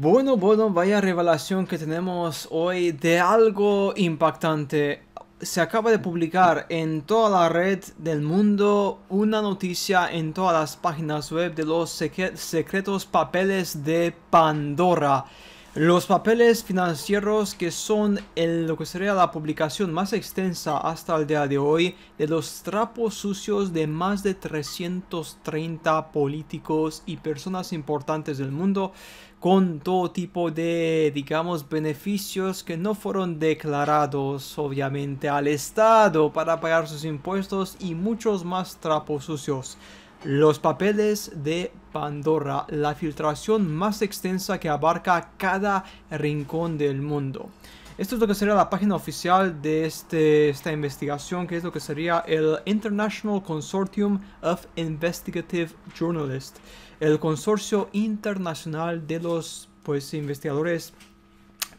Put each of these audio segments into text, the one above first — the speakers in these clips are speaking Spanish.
Bueno, bueno, vaya revelación que tenemos hoy de algo impactante. Se acaba de publicar en toda la red del mundo una noticia en todas las páginas web de los secretos papeles de Pandora. Los papeles financieros que son el, lo que sería la publicación más extensa hasta el día de hoy de los trapos sucios de más de 330 políticos y personas importantes del mundo con todo tipo de, digamos, beneficios que no fueron declarados, obviamente, al Estado para pagar sus impuestos y muchos más trapos sucios. Los papeles de Pandora, la filtración más extensa que abarca cada rincón del mundo. Esto es lo que sería la página oficial de este, esta investigación, que es lo que sería el International Consortium of Investigative Journalists el Consorcio Internacional de los pues, Investigadores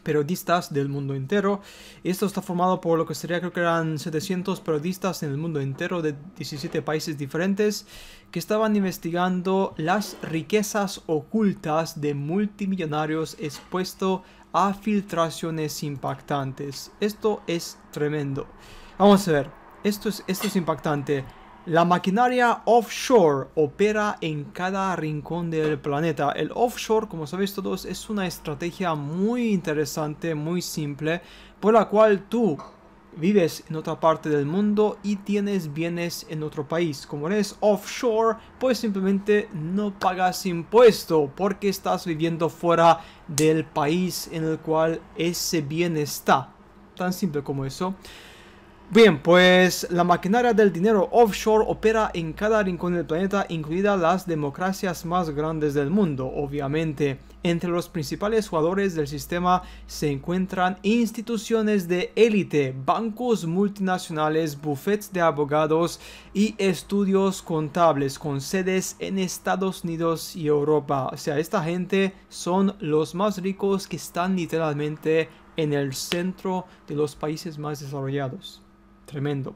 periodistas del mundo entero. Esto está formado por lo que sería, creo que eran 700 periodistas en el mundo entero de 17 países diferentes que estaban investigando las riquezas ocultas de multimillonarios expuesto a filtraciones impactantes. Esto es tremendo. Vamos a ver, esto es, esto es impactante. La maquinaria offshore opera en cada rincón del planeta. El offshore, como sabéis todos, es una estrategia muy interesante, muy simple, por la cual tú vives en otra parte del mundo y tienes bienes en otro país. Como eres offshore, pues simplemente no pagas impuesto porque estás viviendo fuera del país en el cual ese bien está. Tan simple como eso. Bien, pues la maquinaria del dinero offshore opera en cada rincón del planeta, incluidas las democracias más grandes del mundo, obviamente. Entre los principales jugadores del sistema se encuentran instituciones de élite, bancos multinacionales, bufetes de abogados y estudios contables con sedes en Estados Unidos y Europa. O sea, esta gente son los más ricos que están literalmente en el centro de los países más desarrollados. Tremendo.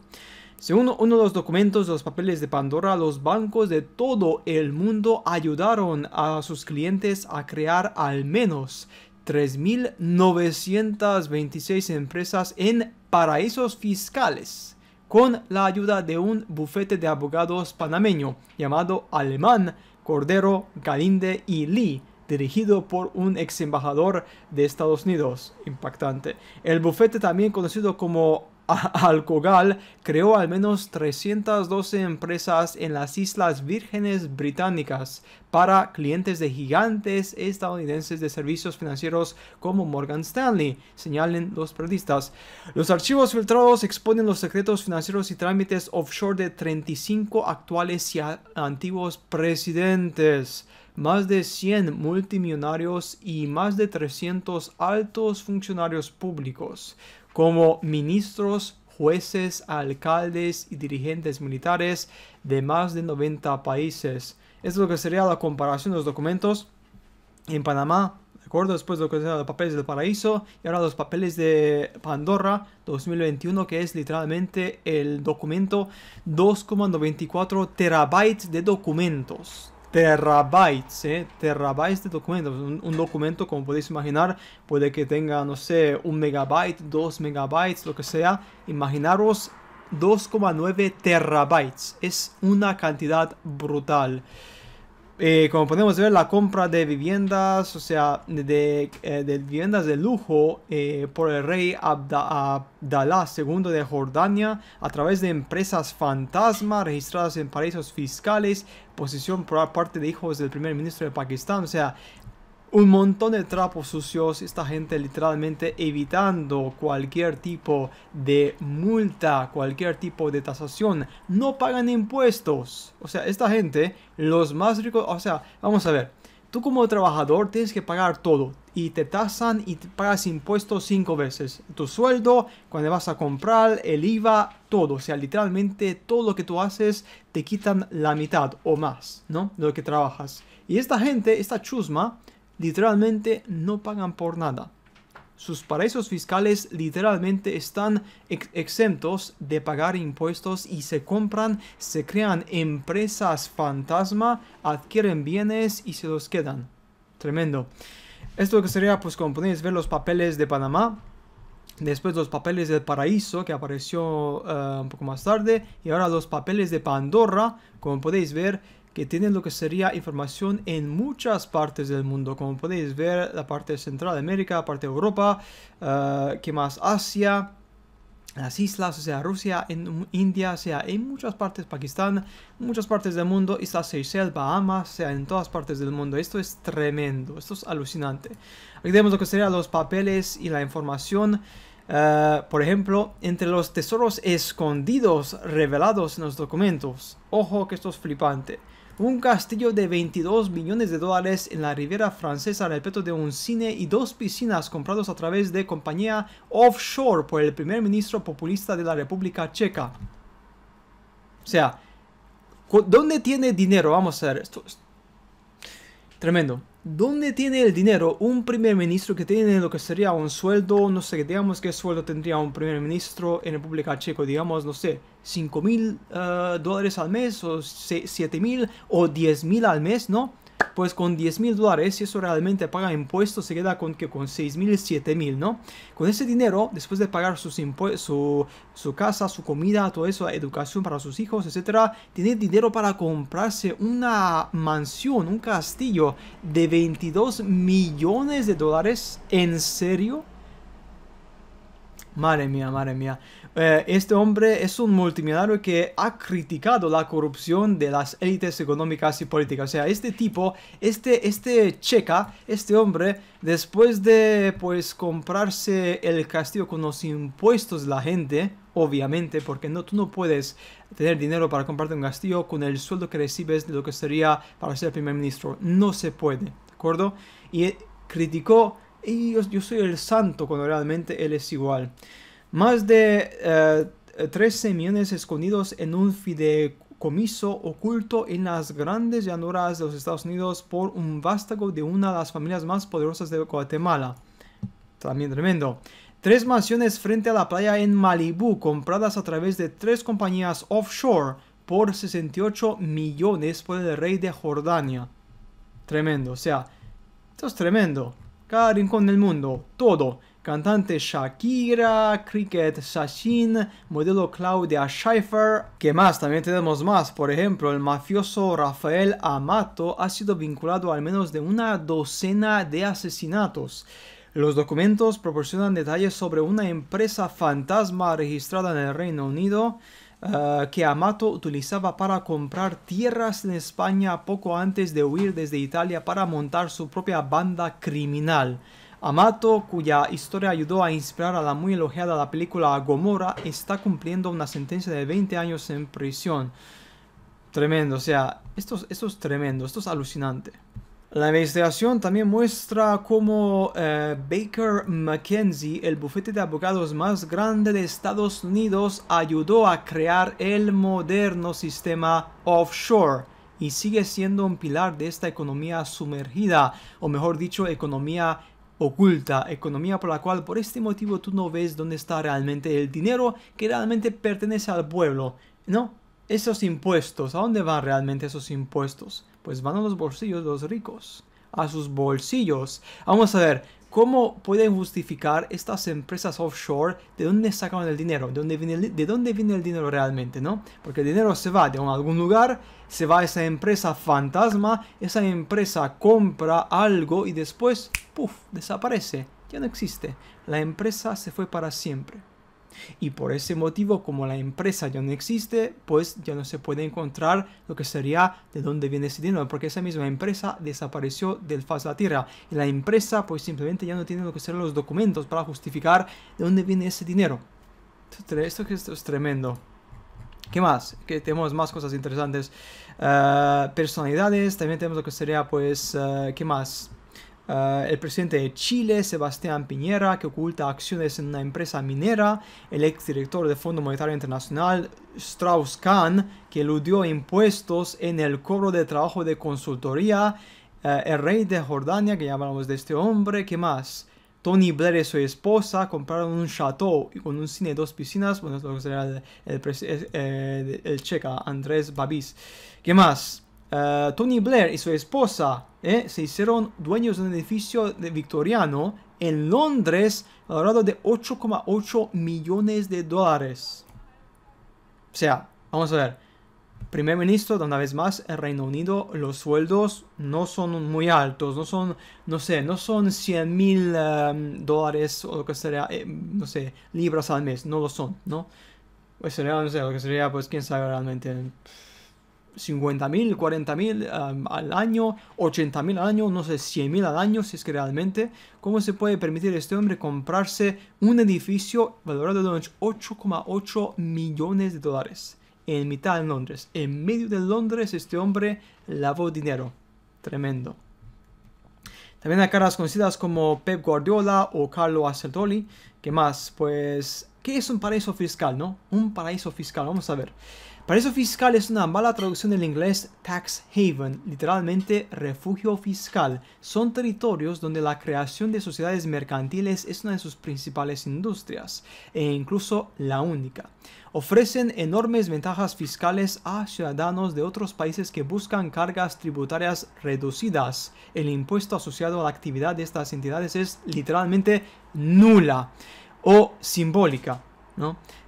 Según uno de los documentos de los papeles de Pandora, los bancos de todo el mundo ayudaron a sus clientes a crear al menos 3.926 empresas en paraísos fiscales con la ayuda de un bufete de abogados panameño llamado Alemán, Cordero, Galinde y Lee, dirigido por un ex embajador de Estados Unidos. Impactante. El bufete también conocido como Alcogal creó al menos 312 empresas en las Islas Vírgenes Británicas para clientes de gigantes estadounidenses de servicios financieros como Morgan Stanley, señalen los periodistas. Los archivos filtrados exponen los secretos financieros y trámites offshore de 35 actuales y antiguos presidentes más de 100 multimillonarios y más de 300 altos funcionarios públicos como ministros, jueces, alcaldes y dirigentes militares de más de 90 países. Esto es lo que sería la comparación de los documentos en Panamá, ¿de acuerdo? Después de lo que serían los papeles del paraíso y ahora los papeles de Pandora 2021, que es literalmente el documento 2,94 terabytes de documentos terabytes, ¿eh? terabytes de documentos. Un, un, documento, como podéis imaginar, puede que tenga, no sé, un megabyte, dos megabytes, lo que sea. Imaginaros 2,9 terabytes. Es una cantidad brutal. Eh, como podemos ver, la compra de viviendas, o sea, de, eh, viviendas de lujo eh, por el rey Abda, Abdalá II de Jordania a través de empresas fantasma registradas en paraísos fiscales, posición por parte de hijos del primer ministro de Pakistán. O sea, un montón de trapos sucios, esta gente literalmente evitando cualquier tipo de multa, cualquier tipo de tasación, no pagan impuestos. O sea, esta gente, los más ricos, o sea, vamos a ver, tú como trabajador tienes que pagar todo y te tasan y te pagas impuestos cinco veces. Tu sueldo, cuando vas a comprar, el IVA, todo. O sea, literalmente todo lo que tú haces te quitan la mitad o más, ¿no? De lo que trabajas. Y esta gente, esta chusma, literalmente no pagan por nada. Sus paraísos fiscales literalmente están exentos de pagar impuestos y se compran, se crean empresas fantasma, adquieren bienes y se los quedan. Tremendo. Esto que sería, pues como podéis ver, los papeles de Panamá, después los papeles del paraíso que apareció eh, un poco más tarde y ahora los papeles de Pandora como podéis ver que tiene lo que sería información en muchas partes del mundo. Como podéis ver, la parte Central de América, la parte de Europa, eh, que más Asia, las islas, o sea, Rusia, en India, o sea, en muchas partes, Pakistán, muchas partes del mundo, Islas Seychelles, Bahamas, o sea, en todas partes del mundo. Esto es tremendo, esto es alucinante. Aquí tenemos lo que serían los papeles y la información. Eh, por ejemplo, entre los tesoros escondidos revelados en los documentos. Ojo que esto es flipante un castillo de 22 millones de dólares en la Riviera Francesa al respeto de un cine y dos piscinas comprados a través de compañía offshore por el primer ministro populista de la República Checa. O sea, ¿dónde tiene dinero? Vamos a ver, esto tremendo. ¿Dónde tiene el dinero un primer ministro que tiene lo que sería un sueldo? No sé, digamos qué sueldo tendría un primer ministro en República Checa, digamos, no sé, 5 mil eh, dólares al mes o 7 mil o 10 mil al mes, ¿no? pues con 10 mil dólares, si eso realmente paga impuestos, se queda con que con 6 mil, 7 mil, ¿no? Con ese dinero, después de pagar sus su, su casa, su comida, todo eso, educación para sus hijos, etcétera, tiene dinero para comprarse una mansión, un castillo de 22 millones de dólares. ¿En serio? Madre mía, madre mía. Eh, este hombre es un multimillonario que ha criticado la corrupción de las élites económicas y políticas. O sea, este tipo, este, este checa, este hombre, después de pues comprarse el castillo con los impuestos de la gente, obviamente, porque no, tú no puedes tener dinero para comprarte un castillo con el sueldo que recibes de lo que sería para ser primer ministro. No se puede, ¿de acuerdo? Y eh, criticó, y yo, yo soy el santo cuando realmente él es igual. Más de 13 eh, millones escondidos en un fideicomiso oculto en las grandes llanuras de los Estados Unidos por un vástago de una de las familias más poderosas de Guatemala. También tremendo. Tres mansiones frente a la playa en Malibú, compradas a través de tres compañías offshore por 68 millones por el rey de Jordania. Tremendo, o sea, esto es tremendo. Cada rincón del mundo, todo cantante Shakira, cricket Sachin, modelo Claudia Schiffer. ¿Qué más? También tenemos más. Por ejemplo, el mafioso Rafael Amato ha sido vinculado a al menos de una docena de asesinatos. Los documentos proporcionan detalles sobre una empresa fantasma registrada en el Reino Unido eh, que Amato utilizaba para comprar tierras en España poco antes de huir desde Italia para montar su propia banda criminal. Amato, cuya historia ayudó a inspirar a la muy elogiada la película Gomorra, está cumpliendo una sentencia de 20 años en prisión. Tremendo, o sea, esto, es tremendo, esto es alucinante. La investigación también muestra cómo eh, Baker McKenzie, el bufete de abogados más grande de Estados Unidos, ayudó a crear el moderno sistema offshore y sigue siendo un pilar de esta economía sumergida, o mejor dicho, economía oculta, economía por la cual por este motivo tú no ves dónde está realmente el dinero que realmente pertenece al pueblo. No, esos impuestos, ¿a dónde van realmente esos impuestos? Pues van a los bolsillos de los ricos, a sus bolsillos. Vamos a ver, ¿Cómo pueden justificar estas empresas offshore de dónde sacan el dinero? ¿De dónde viene el, dinero realmente? ¿no? Porque el dinero se va de algún lugar, se va a esa empresa fantasma, esa empresa compra algo y después, puff, desaparece. Ya no existe. La empresa se fue para siempre. Y por ese motivo, como la empresa ya no existe, pues ya no se puede encontrar lo que sería de dónde viene ese dinero, porque esa misma empresa desapareció del faz de la tierra. Y la empresa pues simplemente ya no tiene lo que ser los documentos para justificar de dónde viene ese dinero. Esto, es tremendo. ¿Qué más? Que tenemos más cosas interesantes. Eh, personalidades, también tenemos lo que sería pues, eh, ¿qué más? Ah, el presidente de Chile, Sebastián Piñera, que oculta acciones en una empresa minera, el exdirector del Fondo Monetario Internacional, Strauss-Kahn, que eludió impuestos en el cobro de trabajo de consultoría, ah, el rey de Jordania, que ya hablamos de este hombre, ¿qué más? Tony Blair y su esposa compraron un chateau con un cine y dos piscinas, bueno, esto será el, el eh, checa, Andrés Babis. ¿Qué más? Eh, Tony Blair y su esposa eh, se hicieron dueños de un edificio victoriano en Londres valorado de 8,8 millones de dólares. O sea, vamos a ver. Primer ministro, de una vez más, en Reino Unido, los sueldos no son muy altos, no son, no sé, no son 100 mil eh, dólares o lo que sería, no sé, libras al mes, no lo son, ¿no? Pues sería, no sé, lo que sería, pues quién sabe realmente. 50.000, 40.000 mil al año, 80.000 al año, no sé, 100.000 al año, si es que realmente, ¿cómo se puede permitir a este hombre comprarse un edificio valorado en 8,8 millones de dólares? En mitad de Londres, en medio de Londres, este hombre lavó dinero. Tremendo. También hay caras conocidas como Pep Guardiola o Carlo Ancelotti. ¿Qué más? Pues, ¿qué es un paraíso fiscal, no? Un paraíso fiscal, vamos a ver. Para eso fiscal es una mala traducción del inglés tax haven, literalmente refugio fiscal. Son territorios donde la creación de sociedades mercantiles es una de sus principales industrias, e incluso la única. Ofrecen enormes ventajas fiscales a ciudadanos de otros países que buscan cargas tributarias reducidas. El impuesto asociado a la actividad de estas entidades es literalmente nula o simbólica.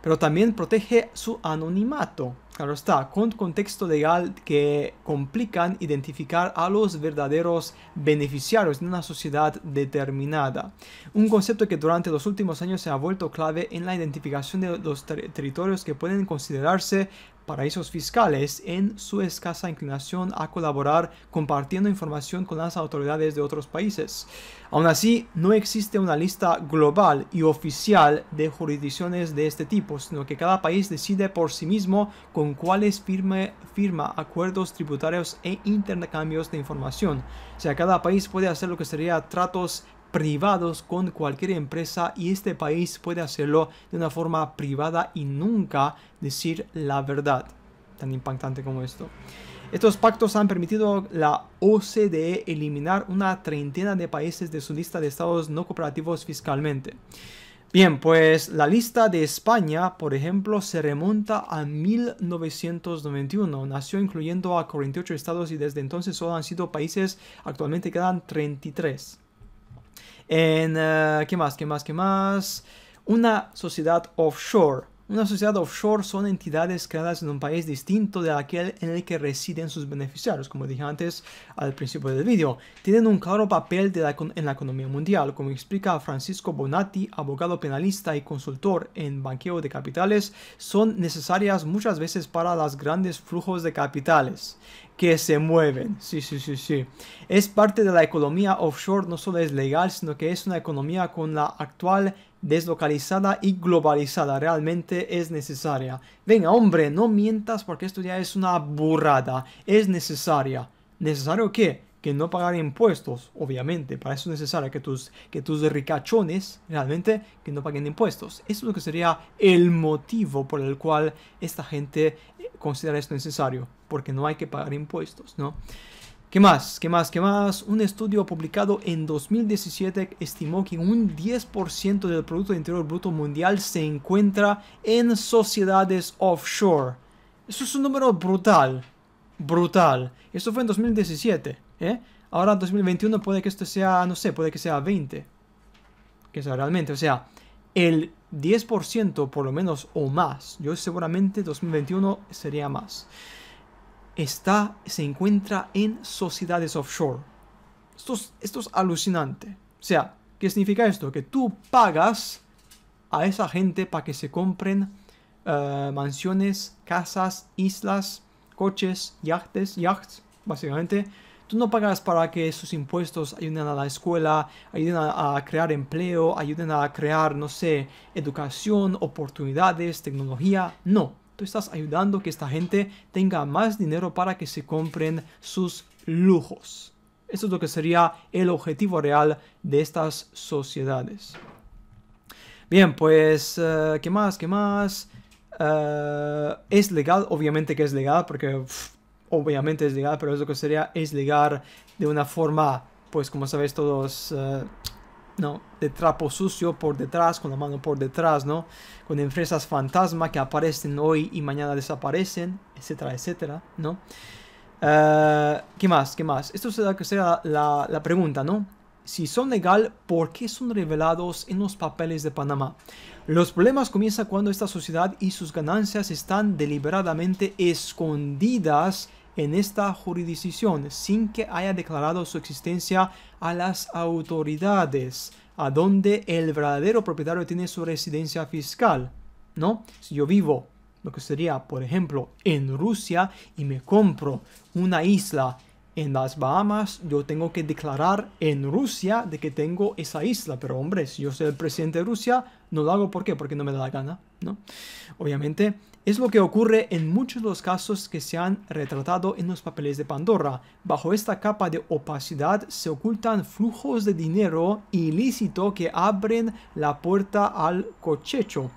Pero también protege su anonimato. Claro está, con contexto legal que complican identificar a los verdaderos beneficiarios de una sociedad determinada. Un concepto que durante los últimos años se ha vuelto clave en la identificación de los territorios que pueden considerarse paraísos fiscales en su escasa inclinación a colaborar compartiendo información con las autoridades de otros países. Aún así, no existe una lista global y oficial de jurisdicciones de este tipo, sino que cada país decide por sí mismo con cuáles firme, firma acuerdos tributarios e intercambios de información. O sea, cada país puede hacer lo que sería tratos privados con cualquier empresa y este país puede hacerlo de una forma privada y nunca decir la verdad. Tan impactante como esto. Estos pactos han permitido la OCDE eliminar una treintena de países de su lista de estados no cooperativos fiscalmente. Bien, pues la lista de España, por ejemplo, se remonta a 1991. Nació incluyendo a 48 estados y desde entonces solo han sido países, actualmente quedan 33. En, eh, ¿qué más? ¿Qué más? ¿Qué más? Una sociedad offshore una sociedad offshore son entidades creadas en un país distinto de aquel en el que residen sus beneficiarios, como dije antes al principio del vídeo. Tienen un claro papel en la economía mundial, como explica Francisco Bonatti, abogado penalista y consultor en banqueo de capitales, son necesarias muchas veces para los grandes flujos de capitales que se mueven. Sí, sí, sí, sí. Es parte de la economía offshore, no solo es legal, sino que es una economía con la actual deslocalizada y globalizada realmente es necesaria. Venga, hombre, no mientas porque esto ya es una burrada. Es necesaria. ¿Necesario qué? Que no pagar impuestos, obviamente. Para eso es necesario que tus, que tus ricachones realmente que no paguen impuestos. Eso es lo que sería el motivo por el cual esta gente eh, considera esto necesario. Porque no hay que pagar impuestos, ¿no? ¿Qué más? ¿Qué más? ¿Qué más? Un estudio publicado en 2017 estimó que un 10% del Producto Interior Bruto Mundial se encuentra en sociedades offshore. Eso es un número brutal. Brutal. Eso fue en 2017. ¿eh? Ahora en 2021 puede que esto sea, no sé, puede que sea 20. Que sea realmente, o sea, el 10% por lo menos o más. Yo seguramente 2021 sería más está, se encuentra en sociedades offshore. Esto es, esto es alucinante. O sea, ¿qué significa esto? Que tú pagas a esa gente para que se compren eh, mansiones, casas, islas, coches, yachts, yachts, básicamente. Tú no pagas para que sus impuestos ayuden a la escuela, ayuden a, crear empleo, ayuden a crear, no sé, educación, oportunidades, tecnología. No tú estás ayudando que esta gente tenga más dinero para que se compren sus lujos. Eso es lo que sería el objetivo real de estas sociedades. Bien, pues, eh, ¿qué más? ¿Qué más? Eh, es legal, obviamente que es legal, porque obviamente es legal, pero es lo que sería es legal de una forma, pues como sabéis todos, eh, ¿no? De trapo sucio por detrás, con la mano por detrás, ¿no? Con empresas fantasma que aparecen hoy y mañana desaparecen, etcétera, etcétera, ¿no? Eh, ¿Qué más? ¿Qué más? Esto será, será la, la pregunta, ¿no? Si son legal, ¿por qué son revelados en los papeles de Panamá? Los problemas comienzan cuando esta sociedad y sus ganancias están deliberadamente escondidas en esta jurisdicción sin que haya declarado su existencia a las autoridades, a donde el verdadero propietario tiene su residencia fiscal. ¿No? Si yo vivo, lo que sería, por ejemplo, en Rusia y me compro una isla en las Bahamas, yo tengo que declarar en Rusia de que tengo esa isla. Pero hombre, si yo soy el presidente de Rusia, no lo hago ¿por qué? Porque no me da la gana, ¿no? Obviamente, es lo que ocurre en muchos de los casos que se han retratado en los papeles de Pandora. Bajo esta capa de opacidad se ocultan flujos de dinero ilícito que abren la puerta al cochecho,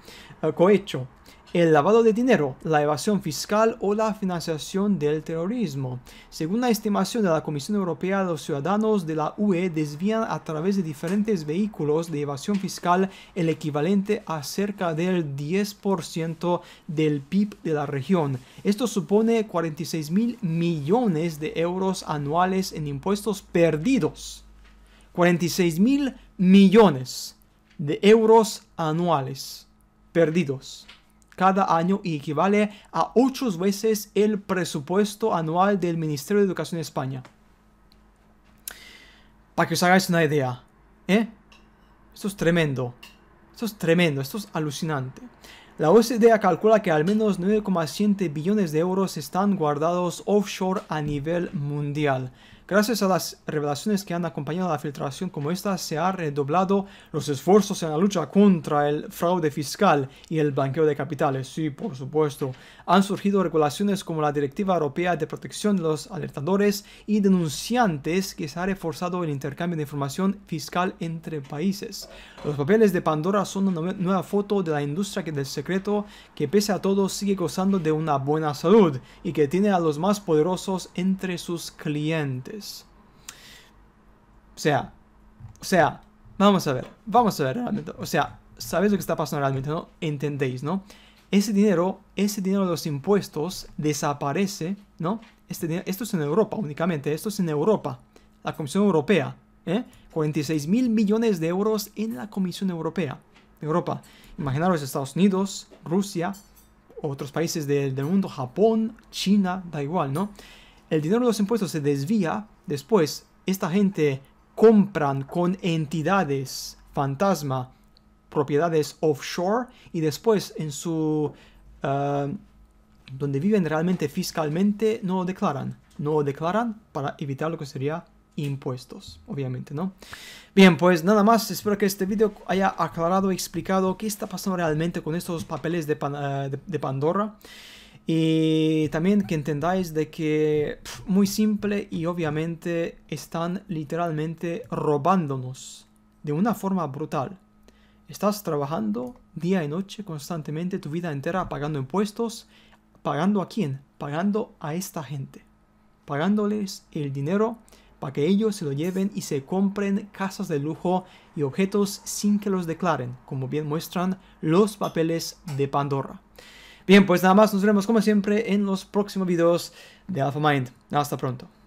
cohecho el lavado de dinero, la evasión fiscal o la financiación del terrorismo. Según la estimación de la Comisión Europea, los ciudadanos de la UE desvían a través de diferentes vehículos de evasión fiscal el equivalente a cerca del 10% del PIB de la región. Esto supone 46 mil millones de euros anuales en impuestos perdidos. 46 mil millones de euros anuales perdidos cada año y equivale a ocho veces el presupuesto anual del Ministerio de Educación de España. Para que os hagáis una idea, ¿eh? Esto es tremendo. Esto es tremendo, esto es alucinante. La OCDE calcula que al menos 9,7 billones de euros están guardados offshore a nivel mundial. Gracias a las revelaciones que han acompañado a la filtración como esta, se han redoblado los esfuerzos en la lucha contra el fraude fiscal y el blanqueo de capitales. Sí, por supuesto. Han surgido regulaciones como la Directiva Europea de Protección de los Alertadores y Denunciantes, que se ha reforzado el intercambio de información fiscal entre países. Los papeles de Pandora son una nueva foto de la industria del secreto que pese a todo sigue gozando de una buena salud y que tiene a los más poderosos entre sus clientes. O sea, o sea, vamos a ver, vamos a ver realmente. O sea, ¿sabéis lo que está pasando realmente? ¿No? ¿Entendéis, no? Ese dinero, ese dinero de los impuestos desaparece, ¿no? Este, esto es en Europa únicamente, esto es en Europa. La Comisión Europea, ¿eh? 46 mil millones de euros en la Comisión Europea. Europa. Imaginaros Estados Unidos, Rusia, otros países del mundo, Japón, China, da igual, ¿no? el dinero de los impuestos se desvía, después esta gente compran con entidades fantasma propiedades offshore y después en su... Eh, donde viven realmente fiscalmente no lo declaran. No lo declaran para evitar lo que sería impuestos, obviamente, ¿no? Bien, pues nada más, espero que este video haya aclarado, explicado qué está pasando realmente con estos papeles de eh, Pandora. Y también que entendáis de que muy simple y obviamente están literalmente robándonos de una forma brutal. Estás trabajando día y noche constantemente tu vida entera pagando impuestos. ¿Pagando a quién? Pagando a esta gente. Pagándoles el dinero para que ellos se lo lleven y se compren casas de lujo y objetos sin que los declaren, como bien muestran los papeles de Pandora. Bien, pues nada más, nos vemos como siempre en los próximos videos de Alpha Mind. Hasta pronto.